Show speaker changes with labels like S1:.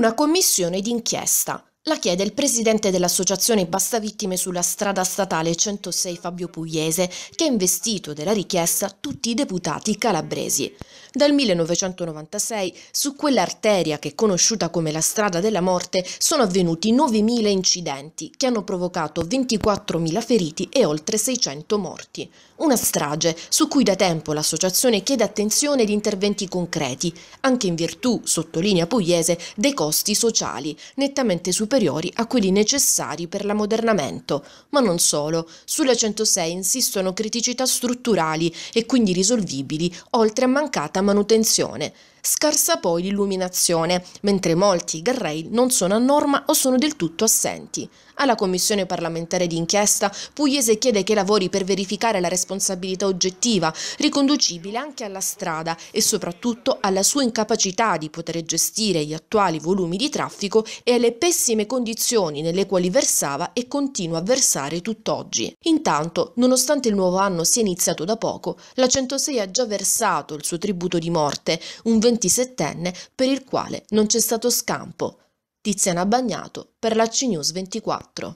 S1: una commissione d'inchiesta. La chiede il presidente dell'associazione Basta Vittime sulla strada statale 106 Fabio Pugliese, che ha investito della richiesta tutti i deputati calabresi. Dal 1996 su quell'arteria che è conosciuta come la strada della morte sono avvenuti 9.000 incidenti che hanno provocato 24.000 feriti e oltre 600 morti. Una strage su cui da tempo l'associazione chiede attenzione ed interventi concreti, anche in virtù, sottolinea Pugliese, dei costi sociali, nettamente superiori a quelli necessari per l'ammodernamento. Ma non solo, sulla 106 insistono criticità strutturali e quindi risolvibili, oltre a mancata mancata manutenzione. Scarsa poi l'illuminazione, mentre molti garrail non sono a norma o sono del tutto assenti. Alla Commissione parlamentare d'inchiesta Pugliese chiede che lavori per verificare la responsabilità oggettiva, riconducibile anche alla strada e soprattutto alla sua incapacità di poter gestire gli attuali volumi di traffico e alle pessime condizioni nelle quali versava e continua a versare tutt'oggi. Intanto, nonostante il nuovo anno sia iniziato da poco, la 106 ha già versato il suo tributo condannato di morte, un 27enne per il quale non c'è stato scampo. Tiziana Bagnato per la CNews 24.